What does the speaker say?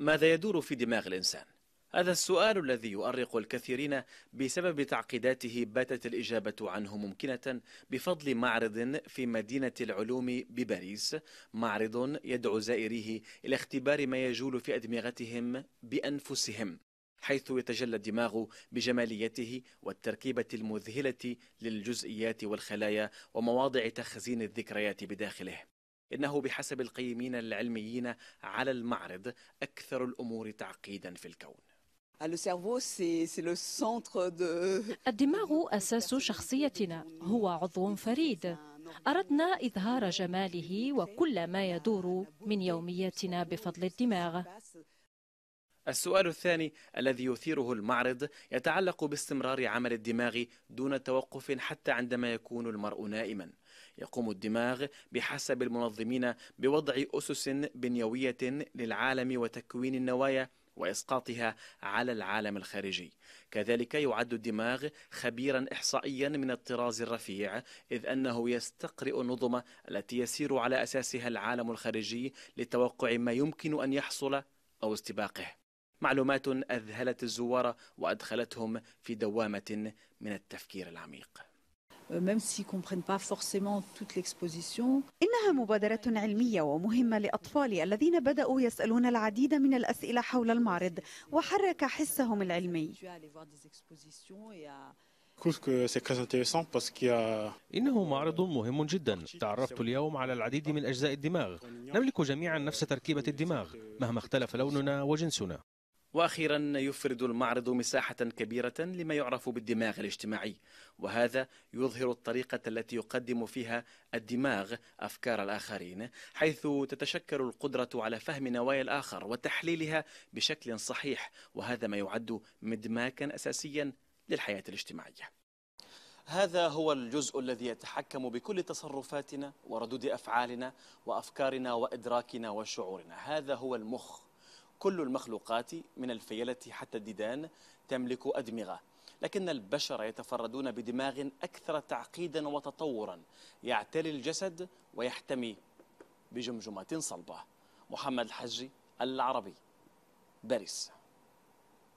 ماذا يدور في دماغ الإنسان؟ هذا السؤال الذي يؤرق الكثيرين بسبب تعقيداته باتت الإجابة عنه ممكنة بفضل معرض في مدينة العلوم بباريس معرض يدعو زائريه إلى اختبار ما يجول في أدمغتهم بأنفسهم حيث يتجلى الدماغ بجماليته والتركيبة المذهلة للجزئيات والخلايا ومواضع تخزين الذكريات بداخله إنه بحسب القيمين العلميين على المعرض أكثر الأمور تعقيدا في الكون ah, الدماغ أساس شخصيتنا هو عضو فريد أردنا إظهار جماله وكل ما يدور من يومياتنا بفضل الدماغ السؤال الثاني الذي يثيره المعرض يتعلق باستمرار عمل الدماغ دون توقف حتى عندما يكون المرء نائما يقوم الدماغ بحسب المنظمين بوضع أسس بنيوية للعالم وتكوين النوايا وإسقاطها على العالم الخارجي كذلك يعد الدماغ خبيرا إحصائيا من الطراز الرفيع إذ أنه يستقرئ النظم التي يسير على أساسها العالم الخارجي لتوقع ما يمكن أن يحصل أو استباقه معلومات أذهلت الزوار وأدخلتهم في دوامة من التفكير العميق إنها مبادرة علمية ومهمة لأطفال الذين بدأوا يسألون العديد من الأسئلة حول المعرض وحرك حسهم العلمي. إنه معرض مهم جدا تعرفت اليوم على العديد من أجزاء الدماغ نملك جميعا نفس تركيبة الدماغ مهما اختلف لوننا وجنسنا واخيرا يفرد المعرض مساحه كبيره لما يعرف بالدماغ الاجتماعي وهذا يظهر الطريقه التي يقدم فيها الدماغ افكار الاخرين حيث تتشكل القدره على فهم نوايا الاخر وتحليلها بشكل صحيح وهذا ما يعد مدماكا اساسيا للحياه الاجتماعيه هذا هو الجزء الذي يتحكم بكل تصرفاتنا وردود افعالنا وافكارنا وادراكنا وشعورنا هذا هو المخ كل المخلوقات من الفيلة حتى الديدان تملك أدمغة لكن البشر يتفردون بدماغ أكثر تعقيدا وتطورا يعتلي الجسد ويحتمي بجمجمات صلبة محمد الحجي العربي باريس